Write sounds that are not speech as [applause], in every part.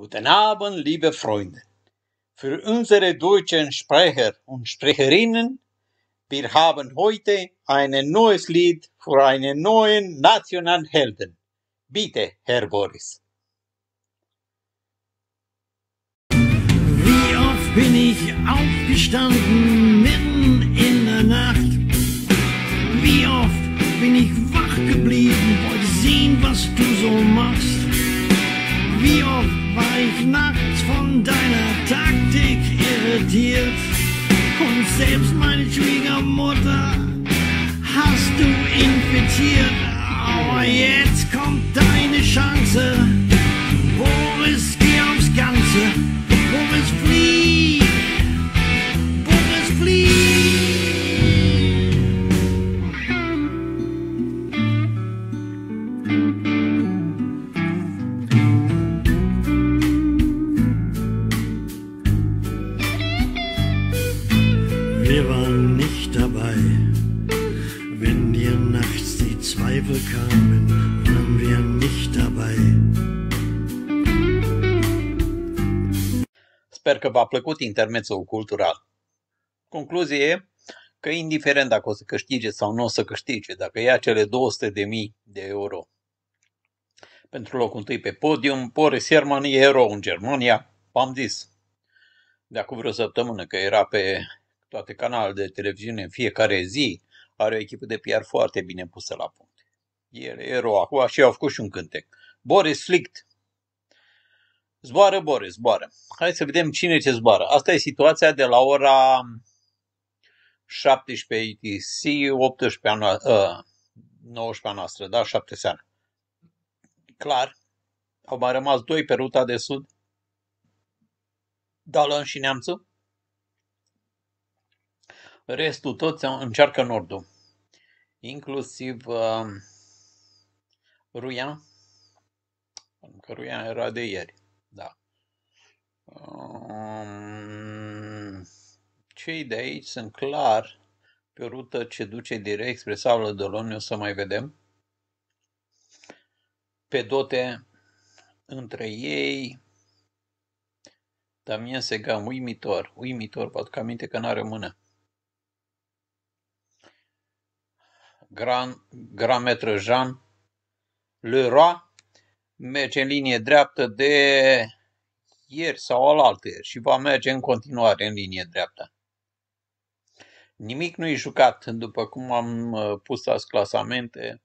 Guten Abend, liebe Freunde. Für unsere deutschen Sprecher und Sprecherinnen, wir haben heute ein neues Lied für einen neuen nationalen Helden. Bitte, Herr Boris. Wie oft bin ich aufgestanden mitten in der Nacht? Wie oft bin ich wach geblieben, wollte sehen, was du so machst? Wie oft Frankreich nachts von deiner Taktik irritiert. Und selbst meine Schwiegermutter hast du infiziert. Aber jetzt kommt deine Chance. v-a plăcut intermețul cultural. Concluzie că indiferent dacă o să câștige sau nu o să câștige, dacă ia cele 200 de mii de euro pentru locul întâi pe podium, Boris Herman e erou în Germania, v-am zis. De acum vreo săptămână că era pe toate canalele de televiziune în fiecare zi, are o echipă de PR foarte bine pusă la punct. El e erou acum și au făcut și un cântec. Boris Flicht, Zboară, Bore, zboară. Hai să vedem cine ce zboară. Asta e situația de la ora 17 ETC, 18 a ă, uh, 19 noastră, da? 7 seara. Clar, au mai rămas doi pe ruta de sud, Dalon și Neamțu. Restul toți încearcă nordul, inclusiv uh, Ruian, pentru că Ruian era de ieri. Um, cei de aici sunt clar pe o rută ce duce direct spre Saulă Doloni, o să mai vedem. Pe dote între ei, Damien Segam, uimitor, uimitor, poate că aminte că n-are mână. Gran, Gran metru Jean Leroy merge în linie dreaptă de ieri sau ieri și va merge în continuare în linie dreaptă. Nimic nu e jucat, după cum am uh, pus la clasamente,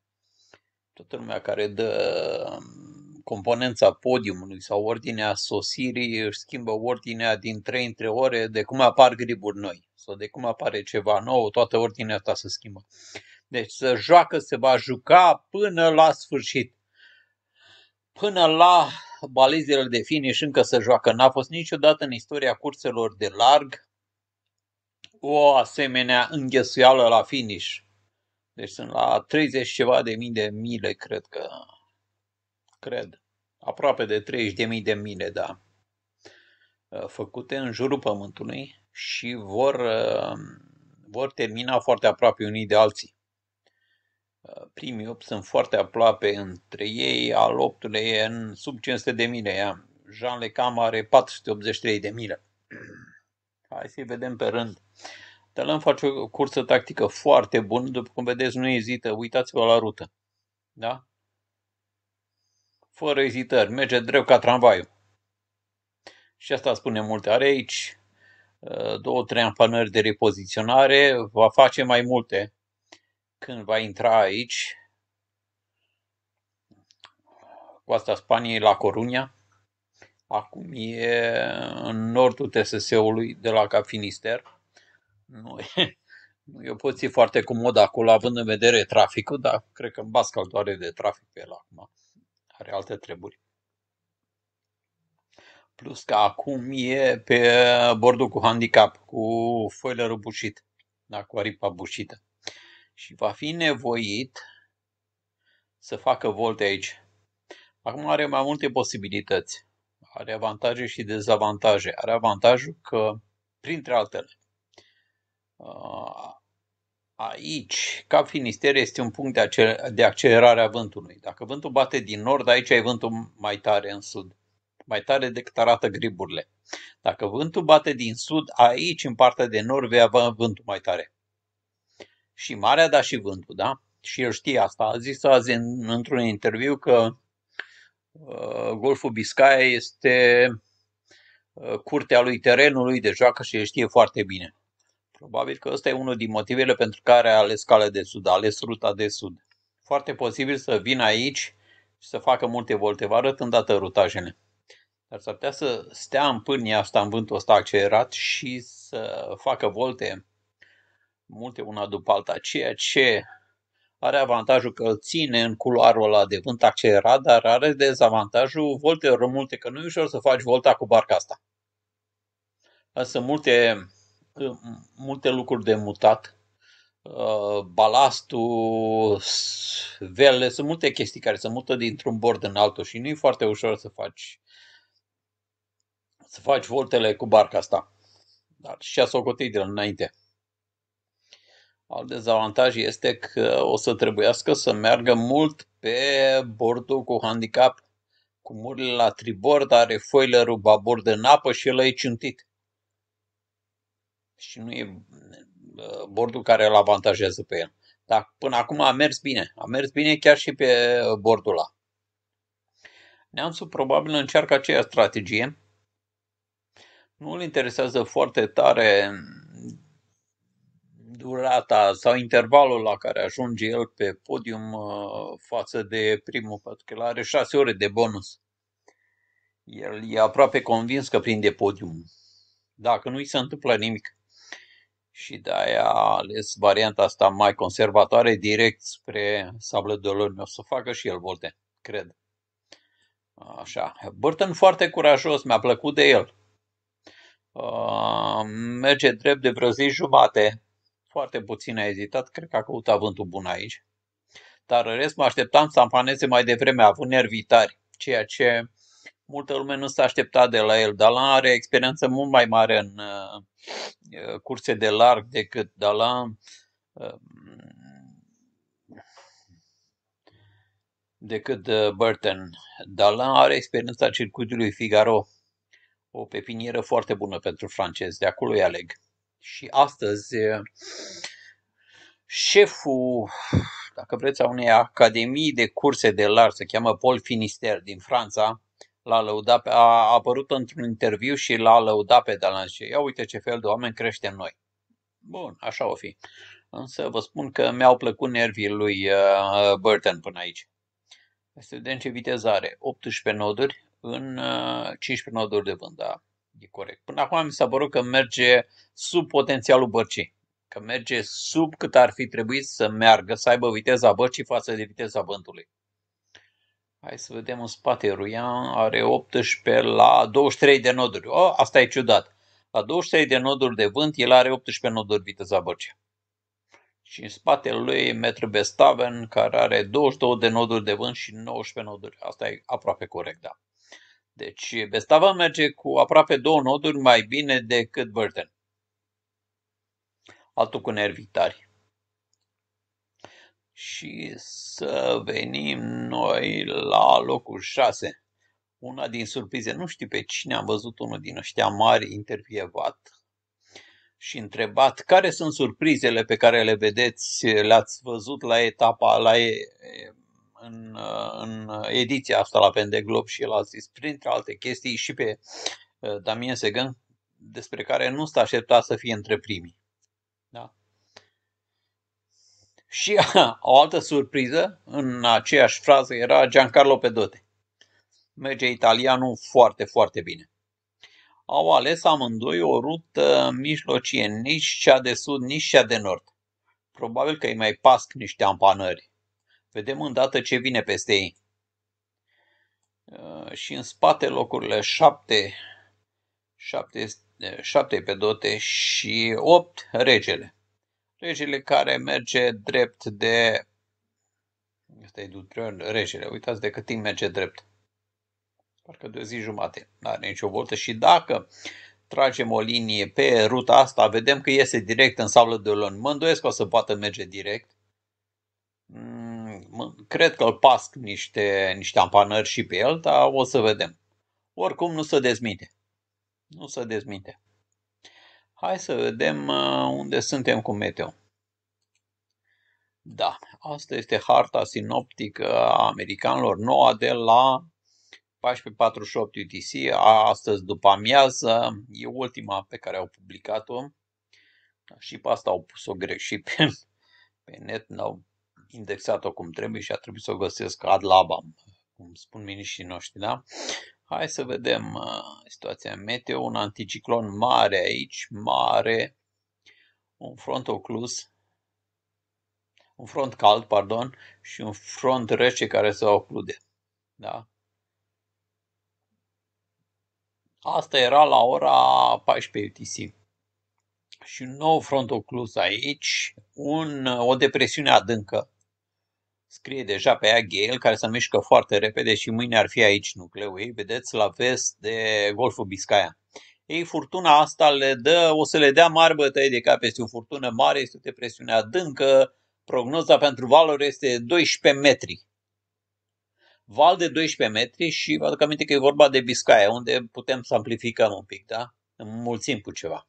toată lumea care dă um, componența podiumului sau ordinea sosirii își schimbă ordinea din 3 în ore de cum apar griburi noi sau de cum apare ceva nou, toată ordinea asta se schimbă. Deci să joacă, se va juca până la sfârșit. Până la balezilor de finish încă se joacă. N-a fost niciodată în istoria curselor de larg o asemenea înghesuială la finish. Deci sunt la 30 ceva de mii de mile, cred că. Cred. Aproape de 30 de mii de mile, da. Uh, făcute în jurul Pământului și vor, uh, vor termina foarte aproape unii de alții. Uh, primii 8 sunt foarte aproape între ei, al 8-lea e în sub 500 de mile. Ia. Jean Le Cam are 483 de mile. [clears throat] Hai să-i vedem pe rând. Talan face o cursă tactică foarte bună, după cum vedeți, nu ezită, uitați-vă la rută. Da? Fără ezitări, merge drept ca tramvaiul. Și asta spune multe. Are aici uh, două, trei ampanări de repoziționare, va face mai multe când va intra aici coasta Spaniei la Corunia. Acum e în nordul TSS-ului de la Cap Finister. Nu e, [laughs] nu e o poziție foarte comodă acolo, având în vedere traficul, dar cred că în Bascal doare de trafic pe el acum. Are alte treburi. Plus că acum e pe bordul cu handicap, cu foilerul bușit, da, cu aripa bușită și va fi nevoit să facă volte aici. Acum are mai multe posibilități. Are avantaje și dezavantaje. Are avantajul că, printre altele, aici, cap finister este un punct de, de accelerare a vântului. Dacă vântul bate din nord, aici ai vântul mai tare în sud, mai tare decât arată griburile. Dacă vântul bate din sud, aici, în partea de nord, vei avea vântul mai tare și marea, dar și vântul, da? Și el știe asta. A zis azi în, într-un interviu că uh, Golful Biscaya este uh, curtea lui terenului de joacă și el știe foarte bine. Probabil că ăsta e unul din motivele pentru care a ales calea de sud, a ales ruta de sud. Foarte posibil să vină aici și să facă multe volte, vă arăt îndată rutajele. Dar s-ar putea să stea în pârnia asta, în vântul ăsta accelerat și să facă volte multe una după alta, ceea ce are avantajul că îl ține în culoarul ăla de vânt accelerat, dar are dezavantajul voltelor multe, că nu e ușor să faci volta cu barca asta. Sunt multe, multe lucruri de mutat, uh, balastul, vele, sunt multe chestii care se mută dintr-un bord în altul și nu e foarte ușor să faci să faci voltele cu barca asta. Dar și a socotit de înainte. Alt dezavantaj este că o să trebuiască să meargă mult pe bordul cu handicap, cu murile la tribord, are foilerul babord în apă și el e ciuntit. Și nu e uh, bordul care îl avantajează pe el. Dar până acum a mers bine. A mers bine chiar și pe uh, bordul ăla. Neamțul probabil încearcă aceeași strategie. Nu îl interesează foarte tare durata sau intervalul la care ajunge el pe podium uh, față de primul, pentru că el are șase ore de bonus. El e aproape convins că prinde podium, dacă nu i se întâmplă nimic. Și de-aia a ales varianta asta mai conservatoare, direct spre sablă de luni. O să facă și el volte, cred. Așa. Burton foarte curajos, mi-a plăcut de el. Uh, merge drept de vreo zi jumate foarte puțin a ezitat, cred că a căutat vântul bun aici. Dar în rest mă așteptam să ampaneze mai devreme, a avut nervi tari, ceea ce multă lume nu s-a așteptat de la el. Dalan are experiență mult mai mare în uh, curse de larg decât Dalan. Um, uh, decât Burton. Dalan are experiența circuitului Figaro, o pepinieră foarte bună pentru francezi, de acolo îi aleg și astăzi șeful, dacă vreți, a unei academii de curse de lar, se cheamă Paul Finister din Franța, l-a lăudat, a apărut într-un interviu și l-a lăudat pe Dalan și ia uite ce fel de oameni crește noi. Bun, așa o fi. Însă vă spun că mi-au plăcut nervii lui Burton până aici. Să vedem ce viteză are. 18 noduri în 15 noduri de vânt, da e corect. Până acum mi s-a părut că merge sub potențialul bărcii, că merge sub cât ar fi trebuit să meargă, să aibă viteza bărcii față de viteza vântului. Hai să vedem în spate, Ruian are 18 la 23 de noduri. Oh, asta e ciudat. La 23 de noduri de vânt, el are 18 noduri viteza bărcii. Și în spatele lui e Metru Bestaven, care are 22 de noduri de vânt și 19 noduri. Asta e aproape corect, da. Deci Bestava merge cu aproape două noduri mai bine decât Burton. Altul cu nervii tari. Și să venim noi la locul 6. Una din surprize, nu știu pe cine am văzut unul din ăștia mari intervievat și întrebat care sunt surprizele pe care le vedeți, le-ați văzut la etapa, la e, în, uh, în ediția asta la Glob și el a zis, printre alte chestii, și pe uh, Damien Segan, despre care nu s-a așteptat să fie între primii. Da? Și [laughs] o altă surpriză în aceeași frază era Giancarlo Pedote. Merge italianul foarte, foarte bine. Au ales amândoi o rută mijlocie, nici cea de sud, nici cea de nord. Probabil că îi mai pasc niște ampanări Vedem îndată ce vine peste ei. Uh, și în spate locurile 7, 7, 7 pe dote și 8 regele. Regele care merge drept de... Asta e Dutrion, regele. Uitați de cât timp merge drept. Parcă de o zi jumate. Nu are nicio voltă și dacă tragem o linie pe ruta asta, vedem că iese direct în saulă de lon. Mă îndoiesc că o să poată merge direct. Mm cred că îl pasc niște, niște ampanări și pe el, dar o să vedem. Oricum nu se dezminte. Nu se dezminte. Hai să vedem uh, unde suntem cu meteo. Da, asta este harta sinoptică a americanilor noua de la 14.48 UTC, astăzi după amiază, e ultima pe care au publicat-o. Și pe asta au pus-o greșit pe, pe net, indexat-o cum trebuie și a trebuit să o găsesc ad labam, cum spun miniștrii noștri, da? Hai să vedem uh, situația meteo, un anticiclon mare aici, mare, un front oclus, un front cald, pardon, și un front rece care se oclude. Da? Asta era la ora 14 UTC. Și un nou front oclus aici, un, o depresiune adâncă scrie deja pe ea Gale, care se mișcă foarte repede și mâine ar fi aici nucleul ei, vedeți, la vest de Golful Biscaia. Ei, furtuna asta le dă, o să le dea mari bătăi de cap, este o furtună mare, este o depresiune adâncă, prognoza pentru valuri este 12 metri. Val de 12 metri și vă aduc aminte că e vorba de Biscaia, unde putem să amplificăm un pic, da? Înmulțim cu ceva.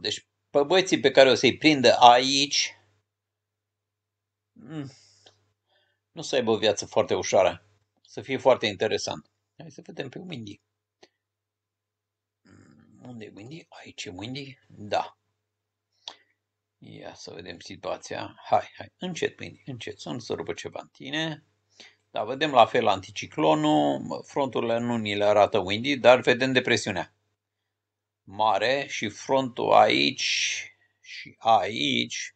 Deci, pe băieții pe care o să-i prindă aici, Mm. nu să aibă o viață foarte ușoară. Să fie foarte interesant. Hai să vedem pe Windy. Mm, unde e Windy? Aici e Windy? Da. Ia să vedem situația. Hai, hai, încet, Windy, încet. Să nu se rupă ceva în tine. Da, vedem la fel anticiclonul, fronturile nu ni le arată Windy, dar vedem depresiunea mare și frontul aici și aici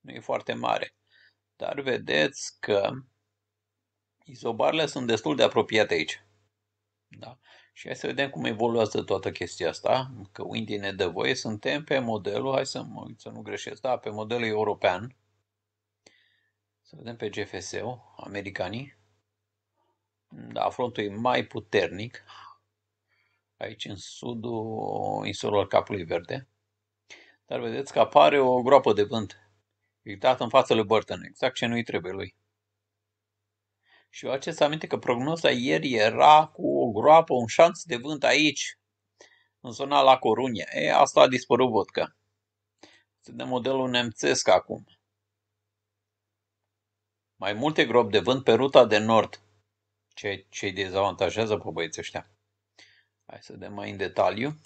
nu e foarte mare. Dar vedeți că izobarele sunt destul de apropiate aici. Da? Și hai să vedem cum evoluează toată chestia asta, că Windy ne dă voie. Suntem pe modelul, hai să, mă uit să nu greșesc, da, pe modelul european. Să vedem pe GFS-ul, americanii. Da, frontul e mai puternic. Aici în sudul insulelor Capului Verde. Dar vedeți că apare o groapă de vânt îi dat în față lui Burton, exact ce nu-i trebuie lui. Și eu acest aminte că prognoza ieri era cu o groapă, un șans de vânt aici, în zona la Corunia. E, asta a dispărut vodka. Se dă modelul nemțesc acum. Mai multe gropi de vânt pe ruta de nord, ceea ce îi dezavantajează pe băieții ăștia. Hai să dăm mai în detaliu.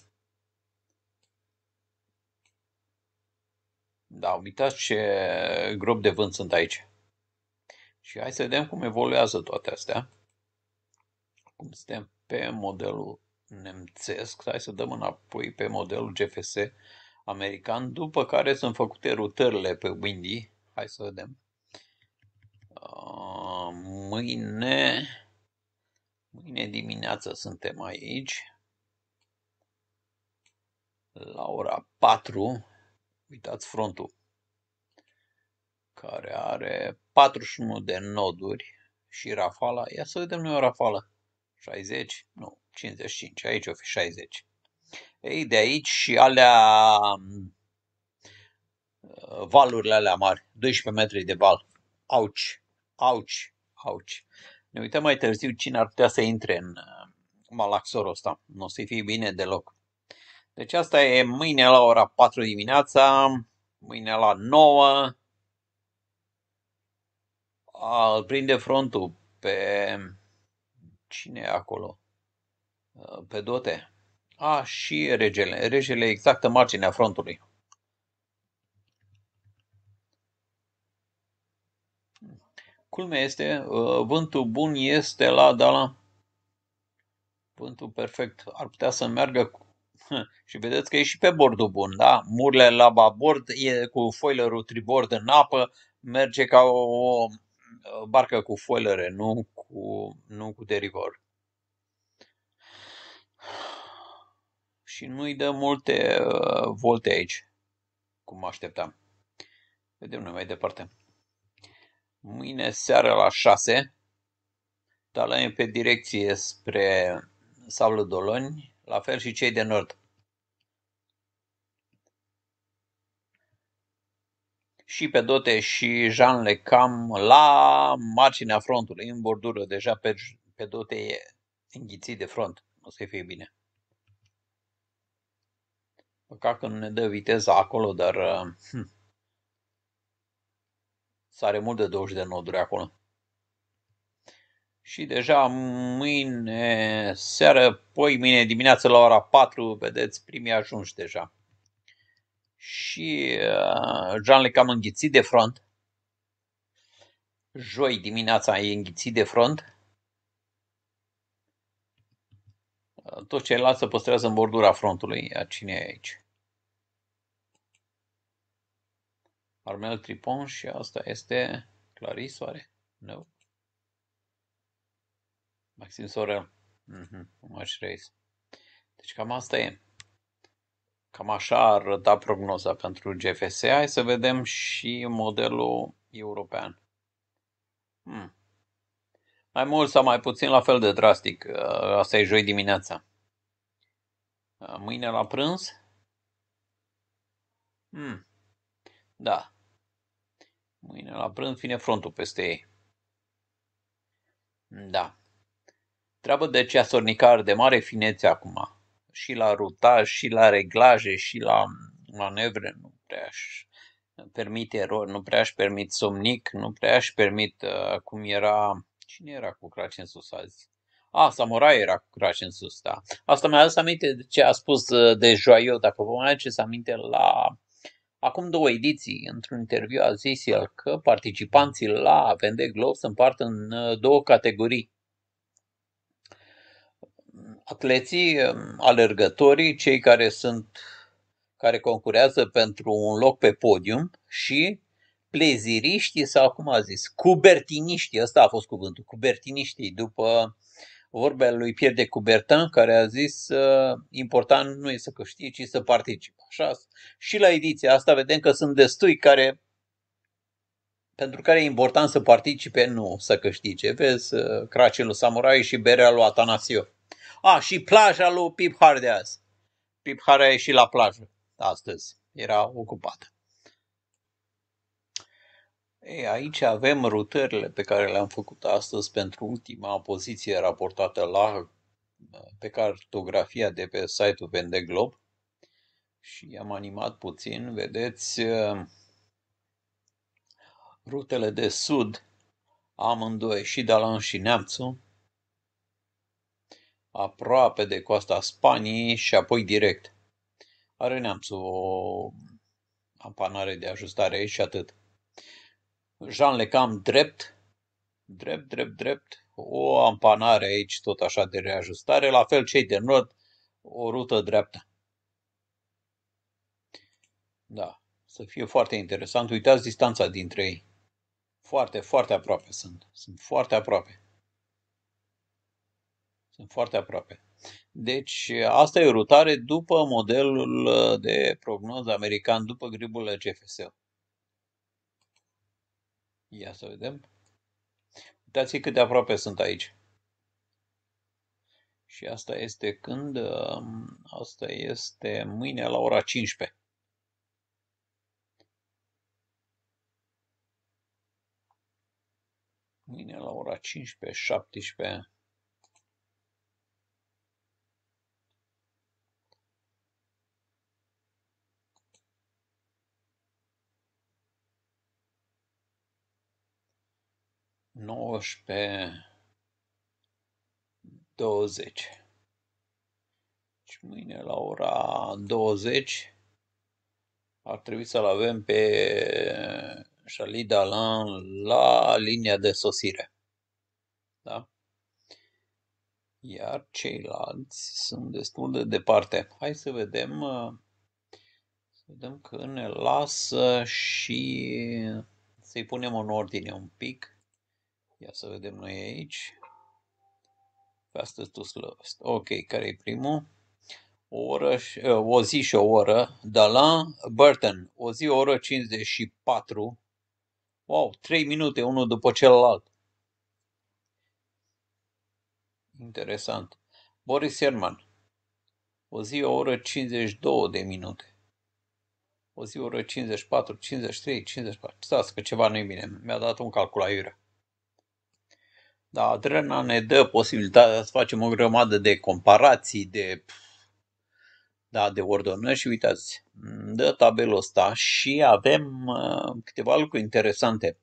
Da, uitați ce grob de vânt sunt aici. Și hai să vedem cum evoluează toate astea. Cum suntem pe modelul nemțesc, hai să dăm înapoi pe modelul GFS american, după care sunt făcute rutările pe Windy. Hai să vedem. Uh, mâine, mâine dimineață suntem aici. La ora 4 uitați frontul, care are 41 de noduri și rafala, ia să vedem noi o rafală, 60, nu, 55, aici o fi 60. Ei, de aici și alea, uh, valurile alea mari, 12 metri de val, auci, auci, auci. Ne uităm mai târziu cine ar putea să intre în uh, malaxorul ăsta, nu o să-i fie bine deloc. Deci asta e mâine la ora 4 dimineața, mâine la 9. Al îl prinde frontul pe... Cine e acolo? Pe Dote. A, și regele. Regele în marginea frontului. Culmea este, vântul bun este la, da, la... Vântul perfect. Ar putea să meargă [laughs] și vedeți că e și pe bordul bun, da? Murle la babord e cu foilerul tribord în apă, merge ca o barcă cu foilere, nu cu, nu cu derivor. [sighs] Și nu-i dă multe uh, volte aici, cum așteptam. Vedem noi mai departe. Mâine seara la 6, talăm pe direcție spre Savlă Doloni, la fel și cei de nord. și pe Dote și Jean le cam la marginea frontului, în bordură. Deja pe, pe Dote e înghițit de front. O să-i fie bine. Păcat că nu ne dă viteza acolo, dar hm, sare mult de 20 de noduri acolo și deja mâine seară, poi mâine dimineață la ora 4, vedeți, primii ajunși deja. Și uh, Jean le cam înghițit de front. Joi dimineața e înghițit de front. Uh, toți ceilalți se păstrează în bordura frontului. Cine e aici? Armel Tripon și asta este Clarisoare? Nu. No. Maxim Sorel. Mm-hmm. March Reis. Deci cam asta e. Cam așa arăta prognoza pentru GFS. Hai să vedem și modelul european. Hmm. Mai mult sau mai puțin la fel de drastic. Uh, asta e joi dimineața. Uh, mâine la prânz? Hmm. Da. Mâine la prânz vine frontul peste ei. Da. Treabă de ceasornicar de mare finețe acum. Și la rutaj, și la reglaje, și la manevre. Nu prea aș permit erori, nu prea aș permit somnic, nu prea aș permit uh, cum era... Cine era cu craci în sus azi? A, ah, Samurai era cu craci în sus, da. Asta mi-a adus aminte de ce a spus uh, de Joaio, dacă vă mai să aminte la Acum două ediții, într-un interviu a zis el că participanții la vende Globe se împart în uh, două categorii atleții, um, alergătorii, cei care sunt care concurează pentru un loc pe podium și pleziriștii sau cum a zis, cubertiniștii, ăsta a fost cuvântul, cubertiniștii, după vorbele lui Pierre de Coubertin, care a zis uh, important nu e să câștigi, ci să participi. Așa, și la ediția asta vedem că sunt destui care pentru care e important să participe, nu să câștige. Vezi, uh, Cracelul Samurai și berea lui Atanasio. A, și plaja lui Pip Har de azi. Pip a ieșit la plajă astăzi. Era ocupată. Ei, aici avem rutările pe care le-am făcut astăzi pentru ultima poziție raportată la uh, pe cartografia de pe site-ul Vendeglob și am animat puțin, vedeți uh, rutele de sud amândoi și Dalan și Neamțu aproape de coasta Spaniei și apoi direct. Are neamțul o ampanare de ajustare și atât. Jean le cam drept, drept, drept, drept, o ampanare aici tot așa de reajustare, la fel cei de nord, o rută dreaptă. Da, să fie foarte interesant. Uitați distanța dintre ei. Foarte, foarte aproape sunt. Sunt foarte aproape. Sunt foarte aproape. Deci asta e o rutare după modelul uh, de prognoză american, după gribul GFS. Ia să vedem. Uitați cât de aproape sunt aici. Și asta este când? Um, asta este mâine la ora 15. Mâine la ora 15, 17. 19, 20. Și mâine la ora 20 ar trebui să-l avem pe Charlie Dalan la linia de sosire. Da? Iar ceilalți sunt destul de departe. Hai să vedem uh, să vedem că ne lasă și să-i punem în ordine un pic Ia să vedem noi aici. Fastest to slowest. Ok, care e primul? O, oră, și, eh, o zi și o oră. Dalan Burton. O zi, o oră 54. Wow, 3 minute unul după celălalt. Interesant. Boris Herman. O zi, o oră 52 de minute. O zi, o oră 54, 53, 54. Stați că ceva nu-i bine. Mi-a dat un calcul aiurea. Da, Adrena ne dă posibilitatea să facem o grămadă de comparații, de, da, de ordonări și uitați, dă tabelul ăsta și avem uh, câteva lucruri interesante.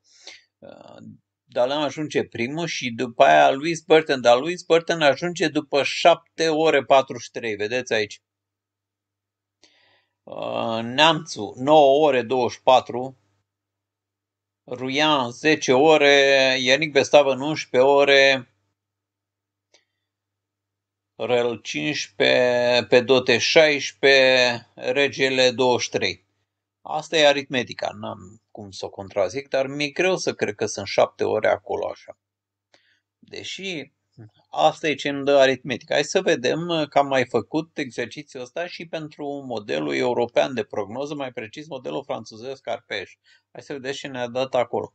Uh, Dalam ajunge primul și după aia Louis Burton, dar Louis Burton ajunge după 7 ore 43, vedeți aici. Uh, Neamțu, 9 ore 24, Ruia 10 ore, Ianic Bestavă 11 ore, Răl 15, Pedote 16, Regele 23. Asta e aritmetica, n-am cum să o contrazic, dar mi-e greu să cred că sunt 7 ore acolo așa. Deși Asta e ce îmi dă aritmetica. Hai să vedem uh, că am mai făcut exercițiul ăsta și pentru modelul european de prognoză, mai precis modelul francezesc Arpeș. Hai să vedem ce ne-a dat acolo.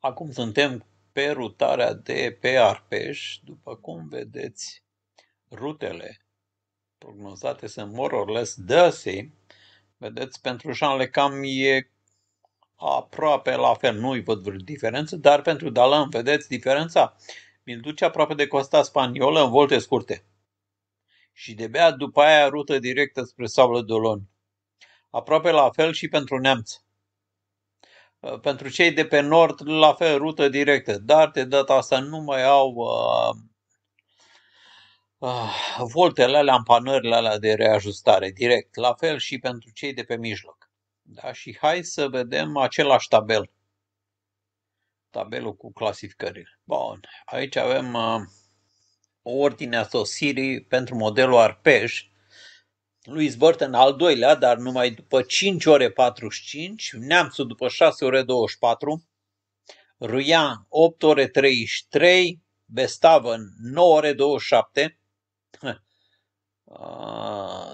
Acum suntem pe rutarea de pe Arpeș. După cum vedeți, rutele prognozate sunt more or less the same. Vedeți, pentru Jean cam e aproape la fel, nu-i văd vreo diferență, dar pentru Dalan vedeți diferența? mi-l duce aproape de costa spaniolă în volte scurte. Și de bea după aia rută directă spre Sablă dolon Aproape la fel și pentru neamț. Uh, pentru cei de pe nord, la fel, rută directă, dar de data asta nu mai au uh, uh, voltele alea, ampanările alea de reajustare, direct. La fel și pentru cei de pe mijloc. Da? Și hai să vedem același tabel tabelul cu clasificările. Bun, aici avem uh, ordinea sosirii pentru modelul Arpej, lui Burton al doilea, dar numai după 5 ore 45, Neamțul după 6 ore 24, Ruian 8 ore 33, Bestavăn 9 ore 27, [laughs] ah,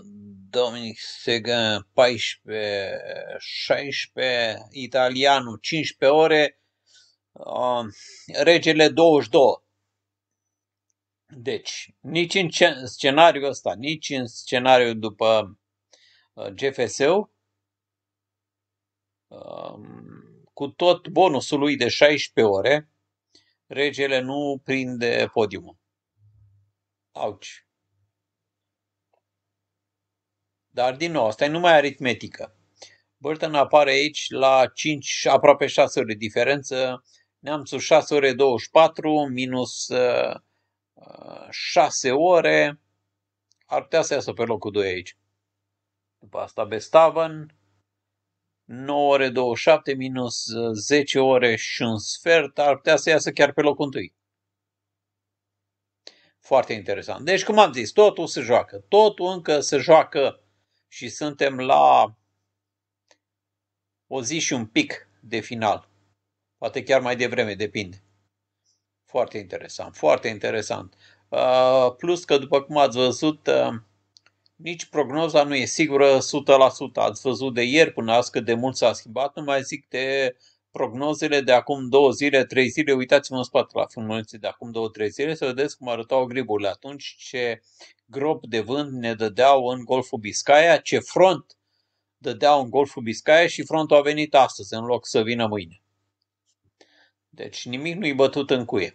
Dominic Segan 14, 16, Italianul 15 ore, Um, regele 22. Deci, nici în scenariul ăsta, nici în scenariul după uh, GFS-ul, um, cu tot bonusul lui de 16 ore, regele nu prinde podiumul. Auci. Dar, din nou, asta e numai aritmetică. Burton apare aici la 5, aproape 6 ore diferență Neamțul 6 ore 24 minus 6 uh, uh, ore ar putea să iasă pe locul 2 aici. După asta Bestaven 9 ore 27 minus 10 uh, ore și un sfert ar putea să iasă chiar pe locul 1. Foarte interesant. Deci, cum am zis, totul se joacă. Totul încă se joacă și suntem la o zi și un pic de final. Poate chiar mai devreme, depinde. Foarte interesant, foarte interesant. Uh, plus că, după cum ați văzut, uh, nici prognoza nu e sigură 100%. Ați văzut de ieri până azi cât de mult s-a schimbat, nu mai zic de prognozele de acum două zile, trei zile, uitați-vă în spate la filmulețe de acum două, trei zile să vedeți cum arătau griburile atunci, ce grob de vânt ne dădeau în Golful Biscaya, ce front dădeau în Golful Biscaya și frontul a venit astăzi în loc să vină mâine. Deci nimic nu-i bătut în cuie.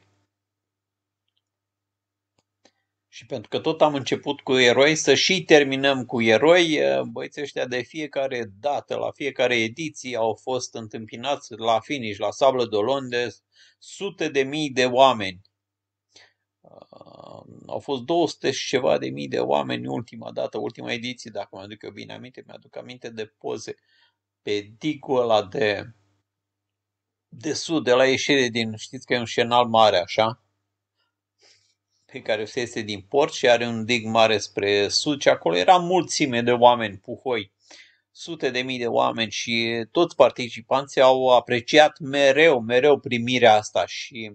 Și pentru că tot am început cu eroi, să și terminăm cu eroi, eh, băieții ăștia de fiecare dată, la fiecare ediție, au fost întâmpinați la finish, la sablă de de sute de mii de oameni. Eh, au fost 200 și ceva de mii de oameni ultima dată, ultima ediție, dacă mă aduc eu bine aminte, mi-aduc aminte de poze pe digul ăla de de sud, de la ieșire din, știți că e un șenal mare așa, pe care se iese din port și are un dig mare spre sud și acolo era mulțime de oameni, puhoi, sute de mii de oameni și toți participanții au apreciat mereu, mereu primirea asta și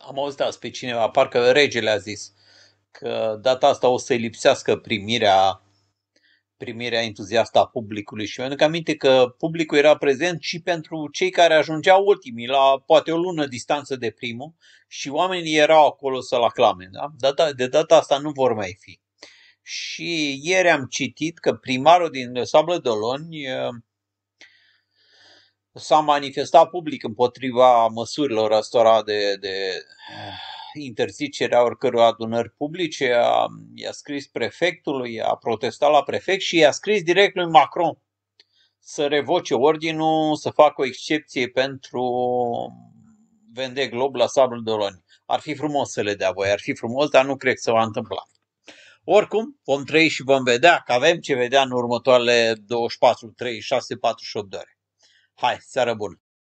am auzit azi da, pe cineva, parcă regele a zis că data asta o să-i lipsească primirea primirea entuziastă a publicului și mi-aduc aminte că publicul era prezent și pentru cei care ajungeau ultimii, la poate o lună distanță de primul și oamenii erau acolo să-l aclame. Da? De data asta nu vor mai fi. Și ieri am citit că primarul din Sablă Doloni uh, s-a manifestat public împotriva măsurilor astora de, de interzicerea oricărui adunări publice, a, i-a scris prefectului, a protestat la prefect și i-a scris direct lui Macron să revoce ordinul, să facă o excepție pentru vende glob la sablul de Ar fi frumos să le dea voi, ar fi frumos, dar nu cred că se va întâmpla. Oricum, vom trăi și vom vedea că avem ce vedea în următoarele 24, 36, 48 de ore. Hai, seară bună!